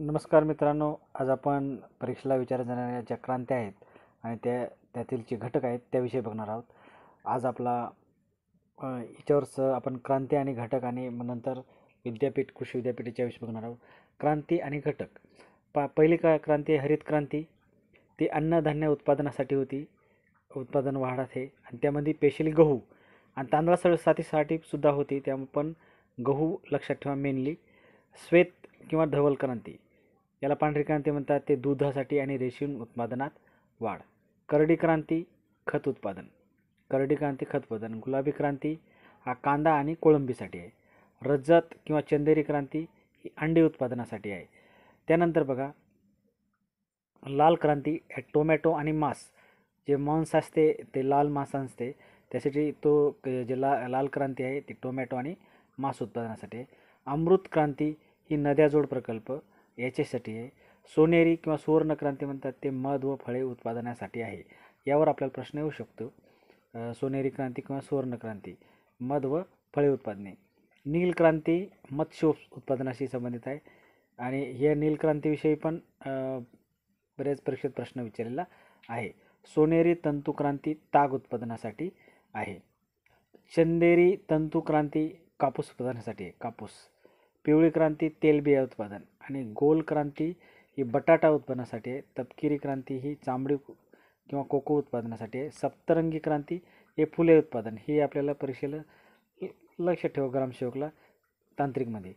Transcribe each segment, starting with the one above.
नमस्कार मित्रांनो आज आपण परीक्षेला विचारल्या जाणाऱ्या ज्या क्रांत्या आहेत आणि त्या त्यातील जे घटक आहेत त्याविषयी बघणार आहोत आज आपला याच्यावरच आपण क्रांती आणि घटक आणि नंतर विद्यापीठ कृषी विद्यापीठ याच्याविषयी बघणार आहोत क्रांती आणि घटक पा पहिली का क्रांती हरित क्रांती ती अन्नधान्य उत्पादनासाठी होती उत्पादन वाढत हे आणि त्यामध्ये स्पेशली गहू आणि तांदळासाठी सुद्धा होती त्या पण गहू लक्षात ठेवा मेनली श्वेत किंवा धवल क्रांती याला पांढरी क्रांती म्हणतात ते दुधासाठी आणि रेशीम उत्पादनात वाढ करडी क्रांती खत उत्पादन करडी क्रांती खत उत्पादन गुलाबी क्रांती हा कांदा आणि कोळंबीसाठी आहे रजत किंवा चंदेरी क्रांती ही अंडी उत्पादनासाठी आहे त्यानंतर बघा लाल क्रांती टोमॅटो आणि मांस जे मांस असते ते लाल मांस असते त्यासाठी तो जे ला लाल क्रांती आहे ती टोमॅटो आणि मांस उत्पादनासाठी आहे अमृत क्रांती ही नद्याजोड प्रकल्प याच्यासाठी सोनेरी किंवा सुवर्णक्रांती म्हणतात ते मध व फळे उत्पादनासाठी आहे यावर आपल्याला प्रश्न येऊ शकतो सोनेरी क्रांती किंवा सुवर्णक्रांती मध व फळे उत्पादने नीलक्रांती क्रांती मत्स्य उत्पादनाशी संबंधित आहे आणि हे नीलक्रांतीविषयी पण बऱ्याच परीक्षेत प्रश्न विचारलेला आहे सोनेरी तंतुक्रांती ताग उत्पादनासाठी आहे चंदेरी तंतुक्रांती कापूस उत्पादनासाठी आहे कापूस पिवळी क्रांती तेलबिया उत्पादन आणि गोल क्रांती ही बटाटा उत्पादनासाठी आहे तपकिरी क्रांती ही चांबडी किंवा कोको उत्पादनासाठी आहे सप्तरंगी क्रांती हे फुले उत्पादन हे आपल्याला परीक्षेला लक्ष ठेवा ग्रामसेवकला तांत्रिकमध्ये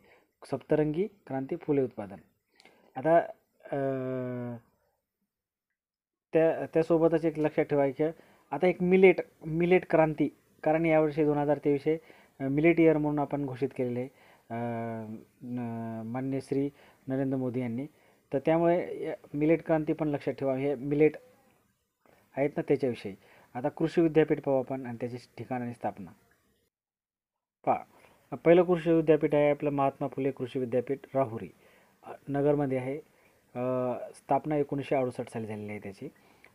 सप्तरंगी क्रांती फुले उत्पादन आता त्या त्यासोबतच एक लक्षात ठेवायचं आता एक मिलेट मिलेट क्रांती कारण यावर्षी दोन हजार तेवीस मिलेट इयर म्हणून आपण घोषित केलेले आहे मान्य श्री नरेंद्र मोदी यांनी तर त्यामुळे मिलेट क्रांती पण लक्षात ठेवा हे मिलेट आहेत ना त्याच्याविषयी आता कृषी विद्यापीठ पाहू आपण आणि त्याचे ठिकाण आणि स्थापना पा पहिलं कृषी विद्यापीठ आहे आपलं महात्मा फुले कृषी विद्यापीठ राहुरी नगरमध्ये आहे स्थापना एकोणीसशे अडुसष्ट साली झालेली आहे त्याची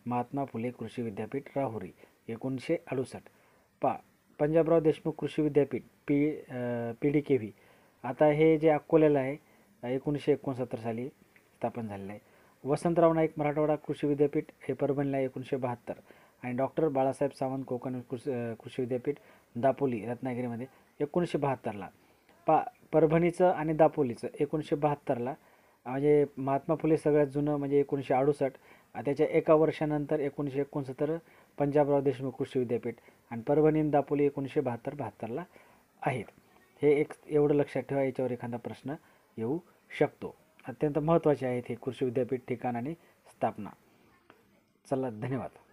महात्मा फुले कृषी विद्यापीठ राहुरी एकोणीसशे अडुसष्ट पा Panjabrao Deshmukh Krishi Vidyapeeth P P D K V आता हे जे अकोल्याला आहे एकोणीसशे एकोणसत्तर साली स्थापन झालेलं आहे वसंतराव नाईक मराठवाडा कृषी विद्यापीठ हे परभणीला एकोणीसशे बहात्तर आणि डॉक्टर बाळासाहेब सावंत कोकण कृषी कृषी विद्यापीठ दापोली रत्नागिरीमध्ये एकोणीसशे बहात्तरला पा परभणीचं आणि दापोलीचं एकोणीसशे बहात्तरला म्हणजे महात्मा फुले सगळ्यात जुनं म्हणजे एकोणीसशे अडुसष्ट त्याच्या एका वर्षानंतर एकोणीसशे एकोणसत्तर पंजाबराव देशमुख कृषी विद्यापीठ आणि परभणी दापोली एकोणीसशे बहात्तर बहात्तरला आहेत हे एक एवढं लक्षात ठेवा याच्यावर एखादा प्रश्न येऊ शकतो अत्यंत महत्त्वाचे आहेत हे कृषी विद्यापीठ ठिकाण आणि स्थापना चला धन्यवाद